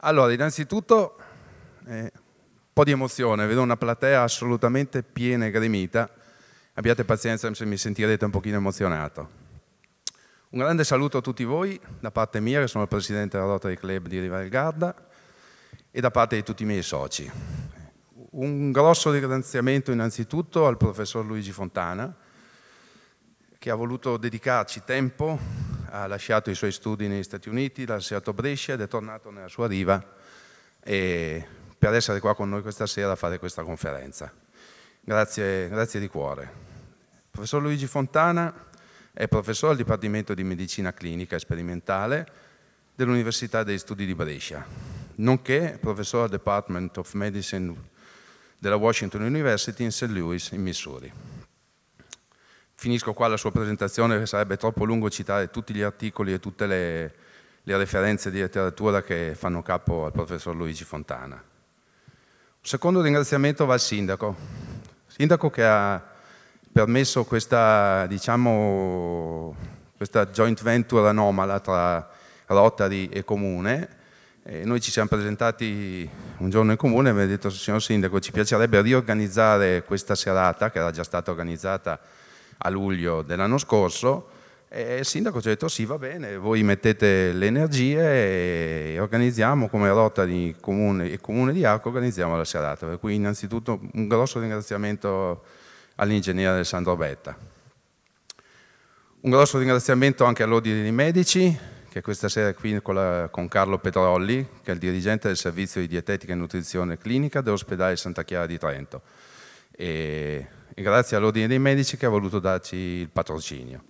Allora, innanzitutto eh, un po' di emozione, vedo una platea assolutamente piena e gremita. Abbiate pazienza se mi sentirete un pochino emozionato. Un grande saluto a tutti voi, da parte mia, che sono il presidente della Rotary Club di Riva del Garda, e da parte di tutti i miei soci. Un grosso ringraziamento innanzitutto al professor Luigi Fontana, che ha voluto dedicarci tempo ha lasciato i suoi studi negli Stati Uniti, l'ha lasciato a Brescia ed è tornato nella sua riva per essere qua con noi questa sera a fare questa conferenza. Grazie, grazie di cuore. Il professor Luigi Fontana è professore al Dipartimento di Medicina Clinica e Sperimentale dell'Università degli Studi di Brescia, nonché professore al Department of Medicine della Washington University in St. Louis, in Missouri finisco qua la sua presentazione perché sarebbe troppo lungo citare tutti gli articoli e tutte le, le referenze di letteratura che fanno capo al professor Luigi Fontana. Un secondo ringraziamento va al sindaco, sindaco che ha permesso questa, diciamo, questa joint venture anomala tra Rotary e Comune. E noi ci siamo presentati un giorno in comune e abbiamo detto, signor Sindaco, ci piacerebbe riorganizzare questa serata, che era già stata organizzata a luglio dell'anno scorso e il sindaco ci ha detto sì va bene, voi mettete le energie e organizziamo come rotta di comune e comune di Arco organizziamo la serata. Per cui innanzitutto un grosso ringraziamento all'ingegnere Alessandro Betta. Un grosso ringraziamento anche all'Ordine dei Medici, che questa sera è qui con, la, con Carlo Petrolli, che è il dirigente del servizio di dietetica e nutrizione clinica dell'ospedale Santa Chiara di Trento. E grazie all'Ordine dei Medici che ha voluto darci il patrocinio.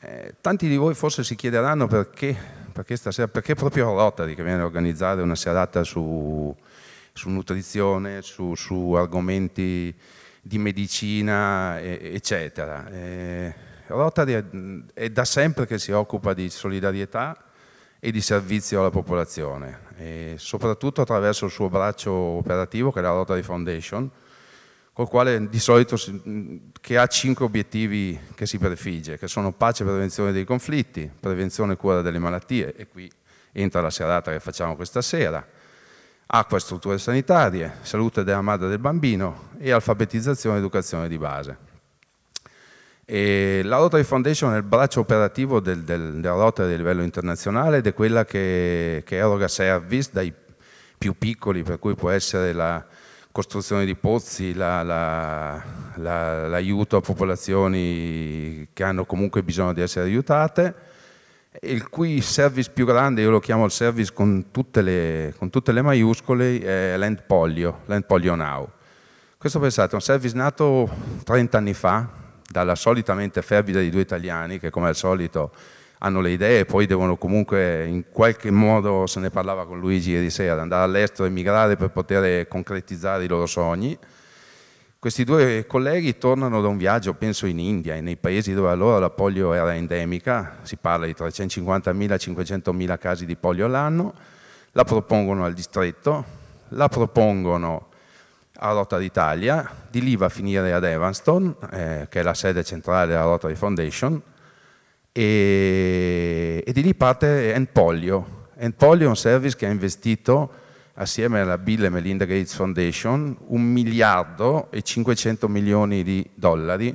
Eh, tanti di voi forse si chiederanno perché, perché, stasera, perché proprio Rotary che viene a organizzare una serata su, su nutrizione, su, su, argomenti di medicina, eccetera. Eh, Rotary è, è, da sempre che si occupa di solidarietà e di servizio alla popolazione, soprattutto attraverso il suo braccio operativo che è la Rotary Foundation, col quale di solito si, che ha cinque obiettivi che si prefigge, che sono pace e prevenzione dei conflitti, prevenzione e cura delle malattie, e qui entra la serata che facciamo questa sera, acqua e strutture sanitarie, salute della madre e del bambino e alfabetizzazione ed educazione di base. E la Rotary Foundation è il braccio operativo del, del, della Rotary a livello internazionale ed è quella che, che eroga service dai più piccoli, per cui può essere la, costruzione di pozzi, l'aiuto la, la, la, a popolazioni che hanno comunque bisogno di essere aiutate, il cui service più grande, io lo chiamo il service con tutte le, con tutte le maiuscole, è l'End Polio, l'End Polio Now. Questo pensate, è un service nato 30 anni fa, dalla solitamente fervida di due italiani, che come al solito hanno le idee, e poi devono comunque in qualche modo, se ne parlava con Luigi ieri sera, andare all'estero, e migrare per poter concretizzare i loro sogni. Questi due colleghi tornano da un viaggio, penso in India, e nei paesi dove allora la polio era endemica, si parla di 350.000-500.000 casi di polio all'anno, la propongono al distretto, la propongono a Rota d'Italia, di lì va a finire ad Evanston, eh, che è la sede centrale della Rotary Foundation, e, e di lì parte Endpolio. Endpolio è un service che ha investito assieme alla Bill e Melinda Gates Foundation un miliardo e 500 milioni di dollari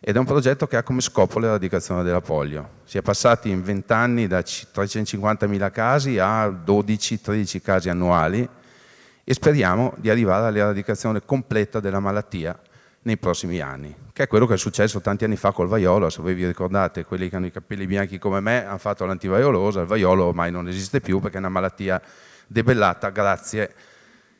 ed è un progetto che ha come scopo l'eradicazione della polio. Si è passati in 20 anni da 350 mila casi a 12-13 casi annuali e speriamo di arrivare all'eradicazione completa della malattia nei prossimi anni, che è quello che è successo tanti anni fa col vaiolo, se voi vi ricordate, quelli che hanno i capelli bianchi come me hanno fatto l'antivaiolosa, il vaiolo ormai non esiste più perché è una malattia debellata grazie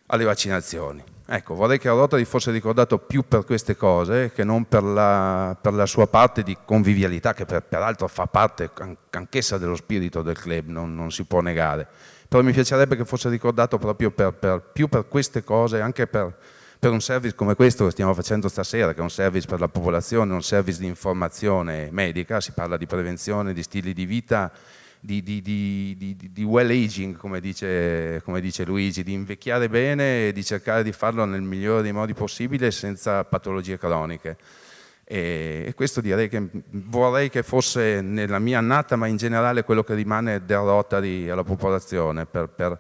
alle vaccinazioni. Ecco, vorrei che Rotary fosse ricordato più per queste cose che non per la, per la sua parte di convivialità, che per, peraltro fa parte anch'essa dello spirito del club, non, non, si può negare. Però mi piacerebbe che fosse ricordato proprio per, per, più per queste cose, anche per, per un service come questo che stiamo facendo stasera, che è un service per la popolazione, un service di informazione medica, si parla di prevenzione, di stili di vita, di, di, di, di well aging, come dice, come dice Luigi, di invecchiare bene e di cercare di farlo nel migliore dei modi possibile senza patologie croniche e questo direi che vorrei che fosse nella mia annata ma in generale quello che rimane del Rotary alla popolazione per, per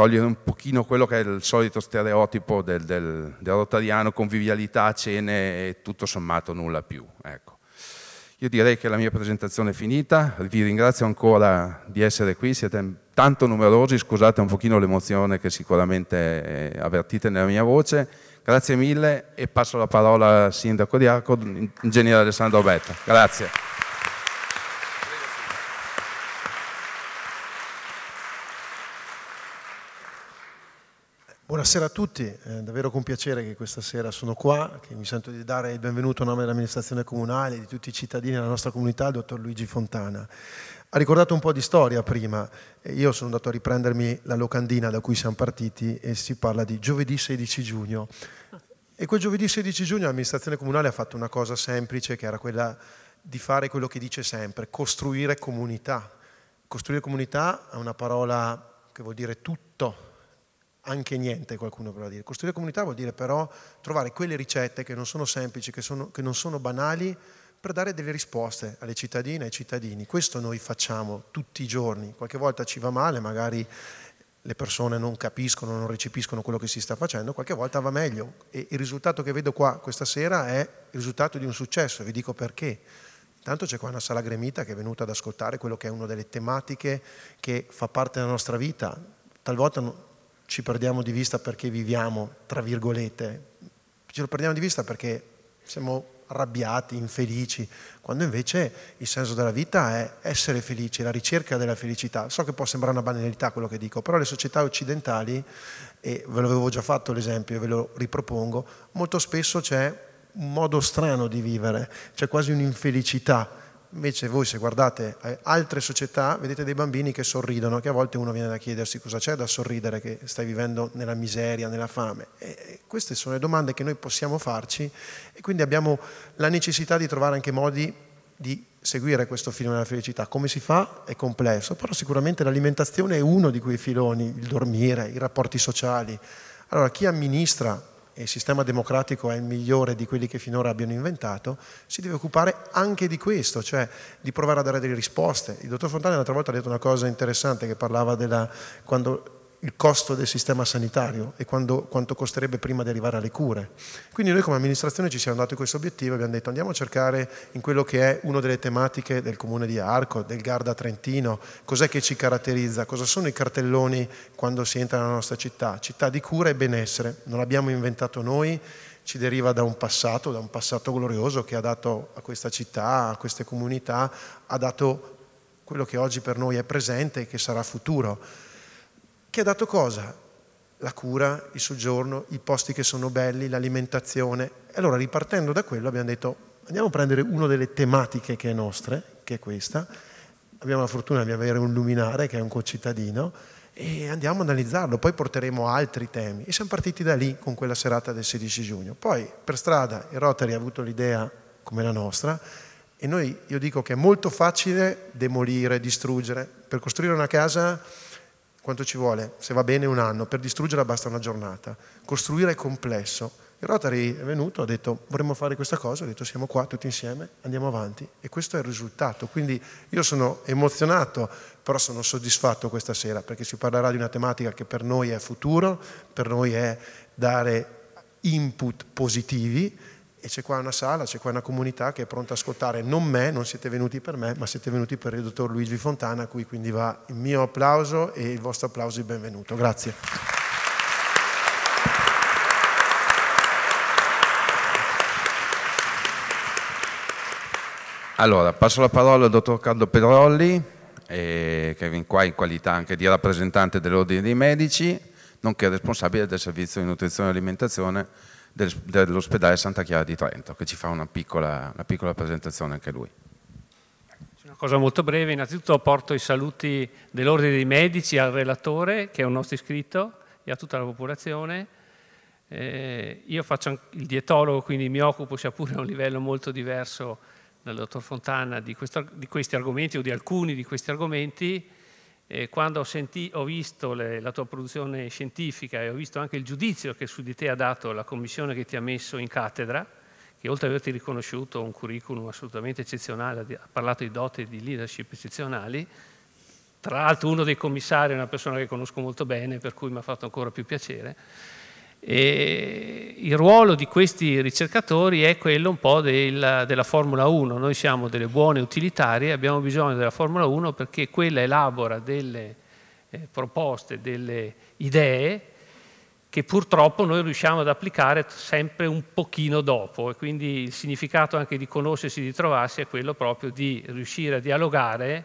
togliere un pochino quello che è il solito stereotipo del, del, del rotariano, convivialità, cene e tutto sommato nulla più. Ecco. Io direi che la mia presentazione è finita, vi ringrazio ancora di essere qui, siete tanto numerosi, scusate un pochino l'emozione che sicuramente avvertite nella mia voce, grazie mille e passo la parola al Sindaco di Arco, Ingegnere Alessandro Betta. Grazie. Buonasera a tutti, è davvero con piacere che questa sera sono qua, che mi sento di dare il benvenuto a nome dell'amministrazione comunale, di tutti i cittadini della nostra comunità, il dottor Luigi Fontana. Ha ricordato un po' di storia prima, io sono andato a riprendermi la locandina da cui siamo partiti e si parla di giovedì 16 giugno. E quel giovedì 16 giugno l'amministrazione comunale ha fatto una cosa semplice che era quella di fare quello che dice sempre, costruire comunità. Costruire comunità è una parola che vuol dire tutto anche niente, qualcuno vorrà dire. Costruire comunità vuol dire però trovare quelle ricette che non sono semplici, che, sono, che non sono banali, per dare delle risposte alle cittadine e ai cittadini. Questo noi facciamo tutti i giorni. Qualche volta ci va male, magari le persone non capiscono, non recepiscono quello che si sta facendo, qualche volta va meglio. E il risultato che vedo qua questa sera è il risultato di un successo, vi dico perché. Intanto c'è qua una sala gremita che è venuta ad ascoltare quello che è una delle tematiche che fa parte della nostra vita. Talvolta ci perdiamo di vista perché viviamo, tra virgolette, ce lo perdiamo di vista perché siamo arrabbiati, infelici, quando invece il senso della vita è essere felici, la ricerca della felicità. So che può sembrare una banalità quello che dico, però le società occidentali, e ve l'avevo già fatto l'esempio e ve lo ripropongo, molto spesso c'è un modo strano di vivere, c'è quasi un'infelicità Invece voi se guardate eh, altre società vedete dei bambini che sorridono, che a volte uno viene da chiedersi cosa c'è da sorridere, che stai vivendo nella miseria, nella fame. E queste sono le domande che noi possiamo farci e quindi abbiamo la necessità di trovare anche modi di seguire questo filone della felicità. Come si fa è complesso, però sicuramente l'alimentazione è uno di quei filoni, il dormire, i rapporti sociali. Allora chi amministra e il sistema democratico è il migliore di quelli che finora abbiano inventato, si deve occupare anche di questo, cioè di provare a dare delle risposte. Il dottor Fontana l'altra volta ha detto una cosa interessante che parlava della, quando il costo del sistema sanitario e quando, quanto costerebbe prima di arrivare alle cure. Quindi noi come amministrazione ci siamo dati questo obiettivo e abbiamo detto andiamo a cercare in quello che è una delle tematiche del comune di Arco, del Garda Trentino, cos'è che ci caratterizza, cosa sono i cartelloni quando si entra nella nostra città, città di cura e benessere, non l'abbiamo inventato noi, ci deriva da un passato, da un passato glorioso che ha dato a questa città, a queste comunità, ha dato quello che oggi per noi è presente e che sarà futuro che ha dato cosa? La cura, il soggiorno, i posti che sono belli, l'alimentazione. E allora ripartendo da quello abbiamo detto andiamo a prendere una delle tematiche che è nostra, che è questa. Abbiamo la fortuna di avere un luminare che è un concittadino e andiamo ad analizzarlo, poi porteremo altri temi e siamo partiti da lì con quella serata del 16 giugno. Poi per strada il Rotary ha avuto l'idea come la nostra e noi io dico che è molto facile demolire, distruggere, per costruire una casa quanto ci vuole? Se va bene un anno, per distruggere basta una giornata. Costruire è complesso. Il Rotary è venuto, ha detto vorremmo fare questa cosa, ha detto siamo qua tutti insieme, andiamo avanti e questo è il risultato. Quindi io sono emozionato, però sono soddisfatto questa sera perché si parlerà di una tematica che per noi è futuro, per noi è dare input positivi e c'è qua una sala, c'è qua una comunità che è pronta a ascoltare non me, non siete venuti per me, ma siete venuti per il dottor Luigi Fontana, a cui quindi va il mio applauso e il vostro applauso e benvenuto. Grazie. Allora, passo la parola al dottor Carlo Pedrolli, eh, che è qua in qualità anche di rappresentante dell'Ordine dei Medici, nonché responsabile del servizio di nutrizione e alimentazione dell'ospedale Santa Chiara di Trento, che ci fa una piccola, una piccola presentazione anche lui Una cosa molto breve, innanzitutto porto i saluti dell'Ordine dei Medici al relatore, che è un nostro iscritto, e a tutta la popolazione. Eh, io faccio il dietologo, quindi mi occupo, sia pure a un livello molto diverso dal dottor Fontana, di, questo, di questi argomenti o di alcuni di questi argomenti. E quando ho, senti, ho visto le, la tua produzione scientifica e ho visto anche il giudizio che su di te ha dato la commissione che ti ha messo in cattedra, che oltre ad averti riconosciuto un curriculum assolutamente eccezionale, ha parlato di dote di leadership eccezionali, tra l'altro uno dei commissari è una persona che conosco molto bene, per cui mi ha fatto ancora più piacere, e il ruolo di questi ricercatori è quello un po' del, della Formula 1, noi siamo delle buone utilitarie, abbiamo bisogno della Formula 1 perché quella elabora delle eh, proposte, delle idee che purtroppo noi riusciamo ad applicare sempre un pochino dopo e quindi il significato anche di conoscersi, di trovarsi è quello proprio di riuscire a dialogare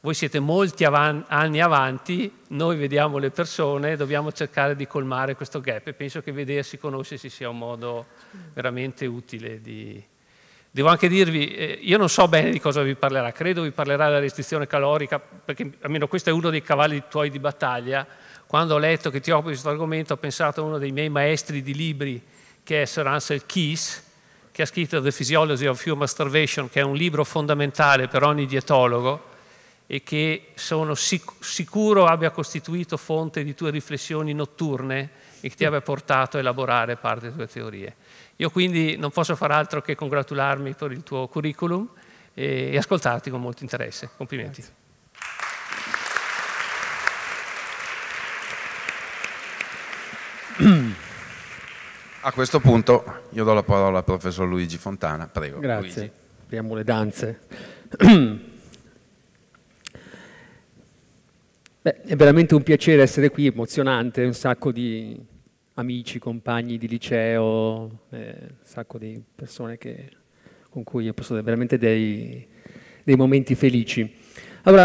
voi siete molti avan- anni avanti, noi vediamo le persone, dobbiamo cercare di colmare questo gap e penso che vedersi, conoscersi sia un modo veramente utile di... Devo anche dirvi, eh, io non so bene di cosa vi parlerà, credo vi parlerà della restrizione calorica, perché almeno questo è uno dei cavalli tuoi di battaglia. Quando ho letto che ti occupi di questo argomento ho pensato a uno dei miei maestri di libri, che è Sir Ansel Keys, che ha scritto The Physiology of Human Starvation, che è un libro fondamentale per ogni dietologo, e che sono sic sicuro abbia costituito fonte di tue riflessioni notturne e che ti mm. abbia portato a elaborare parte delle tue teorie. Io quindi non posso far altro che congratularmi per il tuo curriculum e, e ascoltarti con molto interesse. Complimenti. Grazie. A questo punto io do la parola al professor Luigi Fontana, prego. Grazie, Luigi. apriamo le danze. Beh, è veramente un piacere essere qui, emozionante, un sacco di amici, compagni di liceo, eh, un sacco di persone che, con cui ho passato veramente dei, dei, momenti felici. Allora,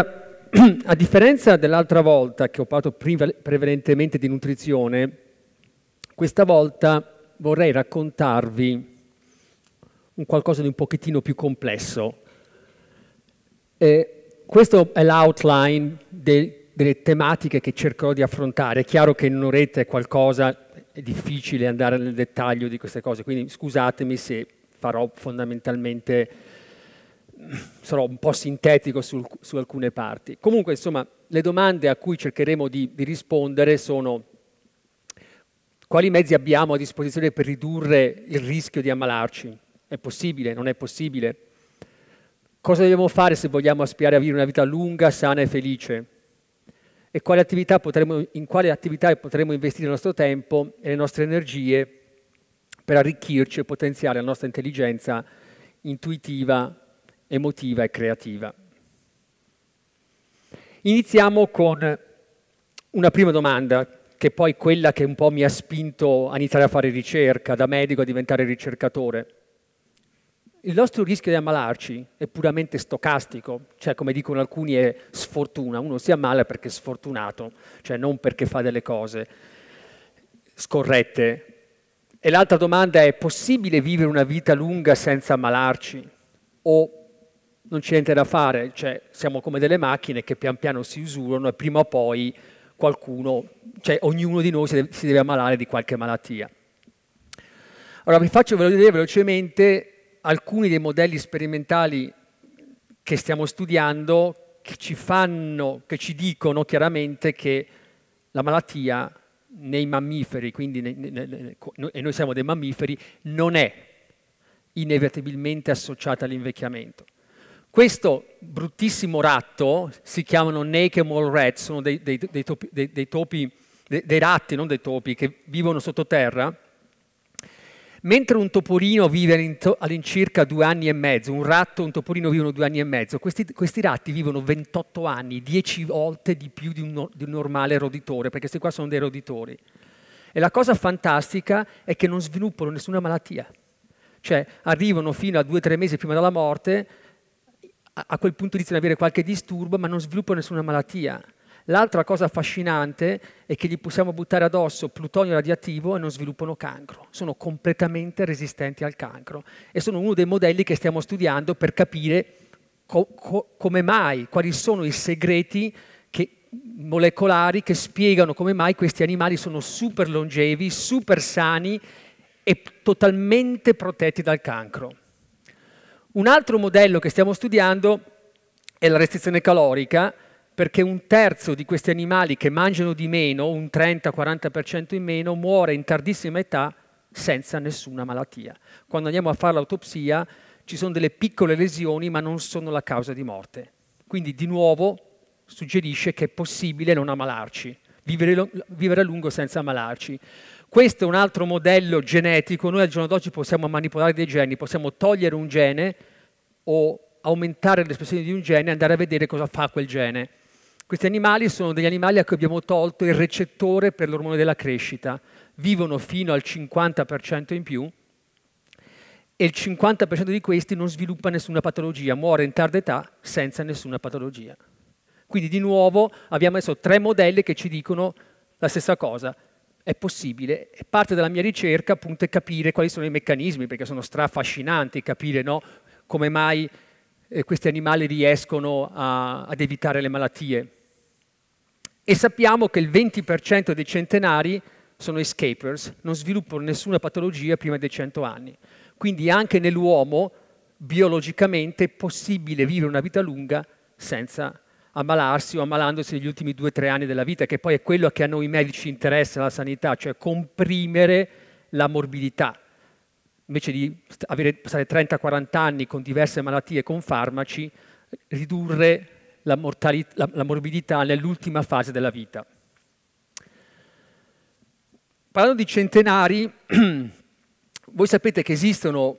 a differenza dell'altra volta che ho parlato prevalentemente di nutrizione, questa volta vorrei raccontarvi un qualcosa di un pochettino più complesso. Eh, questo è l'outline del delle tematiche che cercherò di affrontare. È chiaro che in un'oretta è qualcosa, è difficile andare nel dettaglio di queste cose, quindi scusatemi se farò fondamentalmente, sarò un po' sintetico sul, su alcune parti. Comunque, insomma, le domande a cui cercheremo di, di rispondere sono quali mezzi abbiamo a disposizione per ridurre il rischio di ammalarci? È possibile? Non è possibile? Cosa dobbiamo fare se vogliamo aspirare a vivere una vita lunga, sana e felice? e quale potremo, in quale attività potremo investire il nostro tempo e le nostre energie per arricchirci e potenziare la nostra intelligenza intuitiva, emotiva e creativa. Iniziamo con una prima domanda, che è poi quella che un po' mi ha spinto a iniziare a fare ricerca, da medico a diventare ricercatore. Il nostro rischio di ammalarci è puramente stocastico, cioè come dicono alcuni è sfortuna, uno si ammala perché è sfortunato, cioè non perché fa delle cose scorrette. E l'altra domanda è è possibile vivere una vita lunga senza ammalarci? O non c'è niente da fare, cioè siamo come delle macchine che pian piano si usurano e prima o poi qualcuno, cioè ognuno di noi si deve, si deve ammalare di qualche malattia. Allora vi faccio vedere velocemente alcuni dei modelli sperimentali che stiamo studiando che ci fanno, che ci dicono chiaramente che la malattia nei mammiferi, quindi ne, ne, ne, e noi siamo dei mammiferi, non è inevitabilmente associata all'invecchiamento. Questo bruttissimo ratto si chiamano naked mole rats, sono dei, dei, dei, topi, dei topi, ratti, non dei topi, che vivono sottoterra, Mentre un topolino vive all'incirca due anni e mezzo, un ratto e un topolino vivono due anni e mezzo, questi, questi ratti vivono 28 anni, 10 volte di più di un, di un normale roditore, perché questi qua sono dei roditori. E la cosa fantastica è che non sviluppano nessuna malattia. Cioè arrivano fino a 2-3 mesi prima della morte, a, a quel punto iniziano ad avere qualche disturbo, ma non sviluppano nessuna malattia. L'altra cosa affascinante è che gli possiamo buttare addosso plutonio radioattivo e non sviluppano cancro. Sono completamente resistenti al cancro e sono uno dei modelli che stiamo studiando per capire co co come mai, quali sono i segreti che, molecolari che spiegano come mai questi animali sono super longevi, super sani e totalmente protetti dal cancro. Un altro modello che stiamo studiando è la restrizione calorica, perché un terzo di questi animali che mangiano di meno, un 30-40% in meno, muore in tardissima età senza nessuna malattia. Quando andiamo a fare l'autopsia ci sono delle piccole lesioni ma non sono la causa di morte. Quindi di nuovo suggerisce che è possibile non ammalarci, vivere, vivere a lungo senza ammalarci. Questo è un altro modello genetico, noi al giorno d'oggi possiamo manipolare dei geni, possiamo togliere un gene o aumentare l'espressione di un gene e andare a vedere cosa fa quel gene. Questi animali sono degli animali a cui abbiamo tolto il recettore per l'ormone della crescita, vivono fino al 50% in più e il 50% di questi non sviluppa nessuna patologia, muore in tarda età senza nessuna patologia. Quindi di nuovo abbiamo adesso tre modelli che ci dicono la stessa cosa. È possibile, parte della mia ricerca appunto è capire quali sono i meccanismi, perché sono strafascinanti capire no, come mai questi animali riescono a, ad evitare le malattie. E sappiamo che il 20% dei centenari sono escapers, non sviluppano nessuna patologia prima dei 100 anni. Quindi anche nell'uomo, biologicamente, è possibile vivere una vita lunga senza ammalarsi o ammalandosi negli ultimi 2-3 anni della vita, che poi è quello che a noi medici interessa la sanità, cioè comprimere la morbidità invece di avere, stare 30-40 anni con diverse malattie con farmaci, ridurre la, la, la morbidità nell'ultima fase della vita. Parlando di centenari, voi sapete che esistono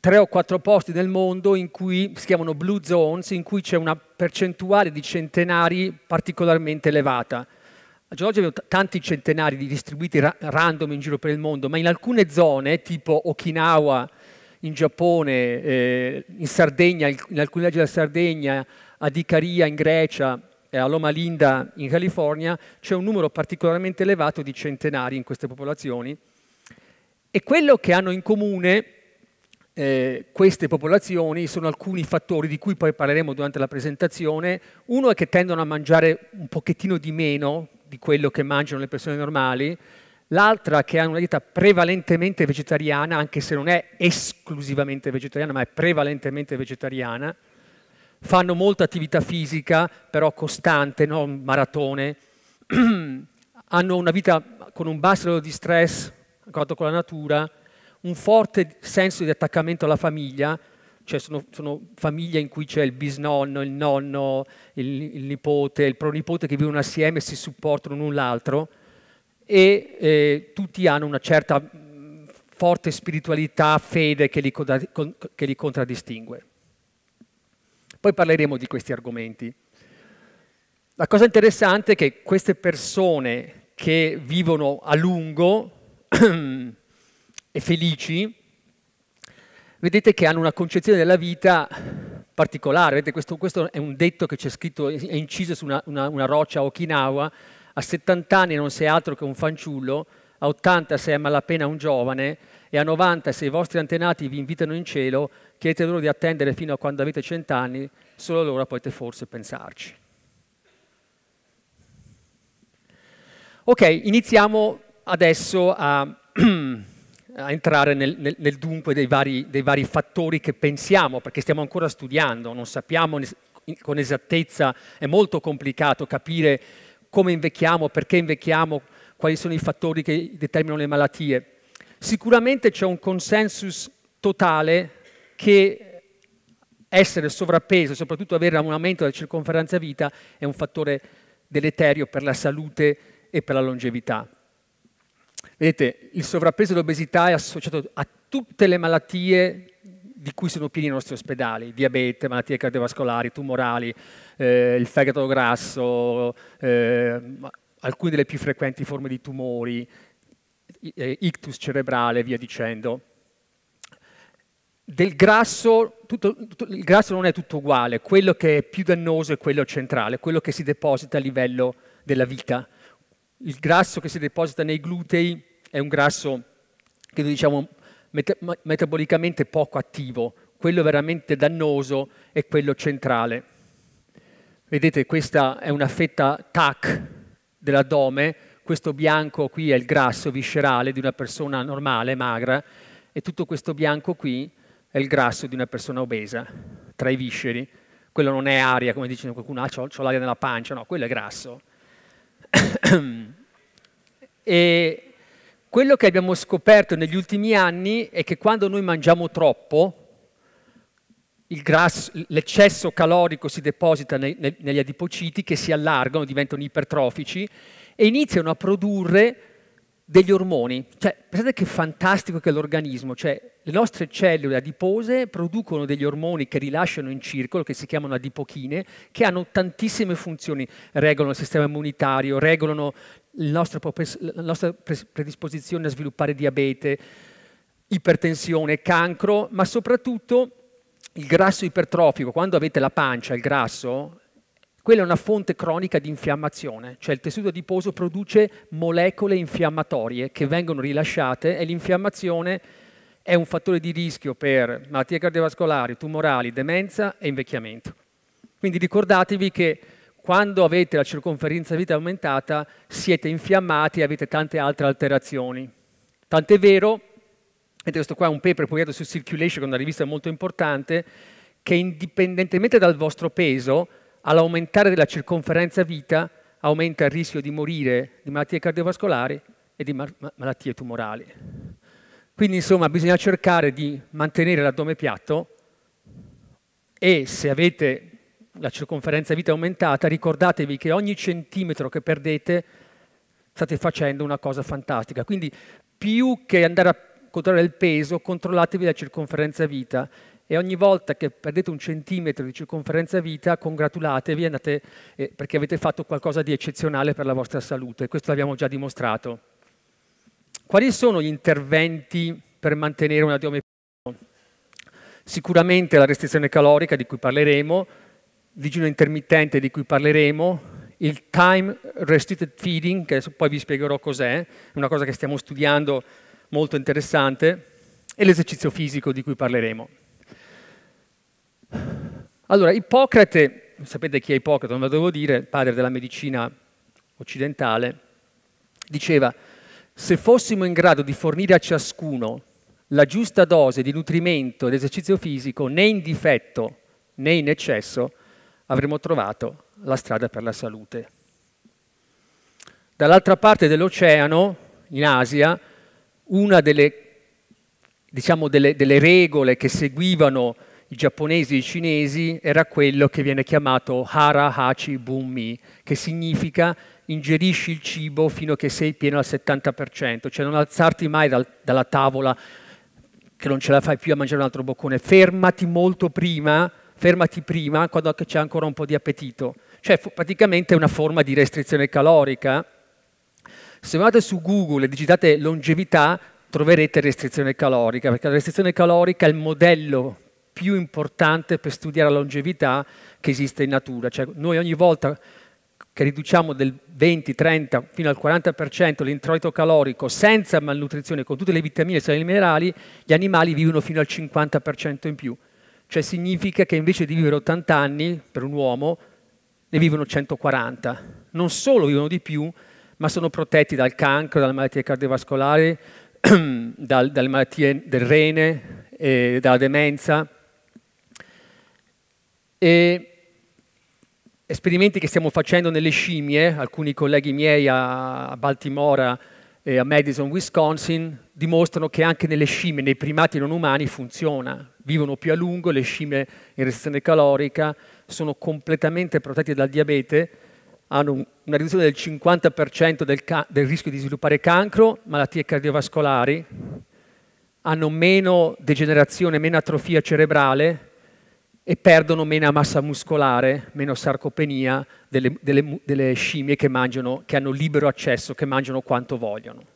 tre o quattro posti nel mondo in cui si chiamano blue zones, in cui c'è una percentuale di centenari particolarmente elevata. Oggi abbiamo tanti centenari distribuiti ra random in giro per il mondo, ma in alcune zone, tipo Okinawa in Giappone, eh, in Sardegna, in alcuni leggi della Sardegna, a Dicaria in Grecia, eh, a Loma Linda in California, c'è un numero particolarmente elevato di centenari in queste popolazioni. E quello che hanno in comune eh, queste popolazioni sono alcuni fattori di cui poi parleremo durante la presentazione. Uno è che tendono a mangiare un pochettino di meno, di quello che mangiano le persone normali, l'altra che ha una dieta prevalentemente vegetariana, anche se non è esclusivamente vegetariana, ma è prevalentemente vegetariana, fanno molta attività fisica, però costante, non maratone, hanno una vita con un basso livello di stress, contatto con la natura, un forte senso di attaccamento alla famiglia, cioè sono, sono, famiglie in cui c'è il bisnonno, il nonno, il, il, nipote, il pronipote che vivono assieme, e si supportano l'un l'altro e eh, tutti hanno una certa mm, forte spiritualità, fede che li, che li contraddistingue. Poi parleremo di questi argomenti. La cosa interessante è che queste persone che vivono a lungo e felici, vedete che hanno una concezione della vita particolare. Vedete, questo, questo è un detto che c'è scritto, è inciso su una, una, una roccia a Okinawa. A 70 anni non sei altro che un fanciullo, a 80 sei a malapena un giovane e a 90 se i vostri antenati vi invitano in cielo, chiedete loro di attendere fino a quando avete 100 anni, solo allora potete forse pensarci. Ok, iniziamo adesso a a entrare nel, nel, nel dunque dei vari, dei vari, fattori che pensiamo, perché stiamo ancora studiando, non sappiamo con esattezza, è molto complicato capire come invecchiamo, perché invecchiamo, quali sono i fattori che determinano le malattie. Sicuramente c'è un consensus totale che essere sovrappeso, soprattutto avere un aumento della circonferenza vita, è un fattore deleterio per la salute e per la longevità. Vedete, il sovrappeso e l'obesità è associato a tutte le malattie di cui sono pieni i nostri ospedali, diabete, malattie cardiovascolari, tumorali, eh, il fegato grasso, eh, alcune delle più frequenti forme di tumori, eh, ictus cerebrale e via dicendo. Del grasso, tutto, tutto, il grasso non è tutto uguale, quello che è più dannoso è quello centrale, quello che si deposita a livello della vita. Il grasso che si deposita nei glutei è un grasso che diciamo meta metabolicamente poco attivo, quello veramente dannoso è quello centrale. Vedete, questa è una fetta TAC dell'addome, questo bianco qui è il grasso viscerale di una persona normale, magra, e tutto questo bianco qui è il grasso di una persona obesa, tra i visceri. Quello non è aria, come dice qualcuno, ah, ho l'aria nella pancia, no, quello è grasso. e quello che abbiamo scoperto negli ultimi anni è che quando noi mangiamo troppo, grasso, l'eccesso calorico si deposita nei, nei, negli adipociti che si allargano, diventano ipertrofici e iniziano a produrre degli ormoni. Cioè, pensate che fantastico che è l'organismo, cioè le nostre cellule adipose producono degli ormoni che rilasciano in circolo, che si chiamano adipochine, che hanno tantissime funzioni, regolano il sistema immunitario, regolano nostra, la nostra predisposizione a sviluppare diabete, ipertensione, cancro, ma soprattutto il grasso ipertrofico. Quando avete la pancia, il grasso, quella è una fonte cronica di infiammazione, cioè il tessuto adiposo produce molecole infiammatorie che vengono rilasciate e l'infiammazione è un fattore di rischio per malattie cardiovascolari, tumorali, demenza e invecchiamento. Quindi ricordatevi che quando avete la circonferenza vita aumentata siete infiammati e avete tante altre alterazioni. Tant'è vero, e questo qua è un paper pubblicato su Circulation, una rivista molto importante, che indipendentemente dal vostro peso, all'aumentare della circonferenza vita aumenta il rischio di morire di malattie cardiovascolari e di ma malattie tumorali. Quindi insomma bisogna cercare di mantenere l'addome piatto e se avete la circonferenza vita aumentata, ricordatevi che ogni centimetro che perdete state facendo una cosa fantastica. Quindi più che andare a controllare il peso, controllatevi la circonferenza vita e ogni volta che perdete un centimetro di circonferenza vita, congratulatevi andate, eh, perché avete fatto qualcosa di eccezionale per la vostra salute. Questo l'abbiamo già dimostrato. Quali sono gli interventi per mantenere una diome? Sicuramente la restrizione calorica, di cui parleremo, digiuno intermittente di cui parleremo, il time restricted feeding, che poi vi spiegherò cos'è, è una cosa che stiamo studiando molto interessante, e l'esercizio fisico di cui parleremo. Allora, Ippocrate, sapete chi è Ippocrate, non lo devo dire, padre della medicina occidentale, diceva se fossimo in grado di fornire a ciascuno la giusta dose di nutrimento ed esercizio fisico, né in difetto né in eccesso, avremo trovato la strada per la salute. Dall'altra parte dell'oceano, in Asia, una delle, diciamo, delle, delle regole che seguivano i giapponesi e i cinesi era quello che viene chiamato hara hachi bumi, che significa ingerisci il cibo fino a che sei pieno al 70%, cioè non alzarti mai dal, dalla tavola che non ce la fai più a mangiare un altro boccone, fermati molto prima fermati prima quando c'è ancora un po' di appetito. Cioè praticamente è una forma di restrizione calorica. Se andate su Google e digitate longevità troverete restrizione calorica, perché la restrizione calorica è il modello più importante per studiare la longevità che esiste in natura. Cioè noi ogni volta che riduciamo del 20, 30, fino al 40% l'introito calorico senza malnutrizione, con tutte le vitamine e i minerali, gli animali vivono fino al 50% in più. Cioè significa che invece di vivere 80 anni per un uomo, ne vivono 140. Non solo vivono di più, ma sono protetti dal cancro, dalle malattie cardiovascolari, dal, dalle malattie del rene, eh, dalla demenza. E esperimenti che stiamo facendo nelle scimmie, alcuni colleghi miei a Baltimora eh, a Madison, Wisconsin, dimostrano che anche nelle scimmie, nei primati non umani, funziona. Vivono più a lungo, le scimmie in restrizione calorica sono completamente protette dal diabete, hanno una riduzione del 50% del, del rischio di sviluppare cancro, malattie cardiovascolari, hanno meno degenerazione, meno atrofia cerebrale, e perdono meno massa muscolare, meno sarcopenia delle, delle, delle scimmie che, mangiano, che hanno libero accesso, che mangiano quanto vogliono.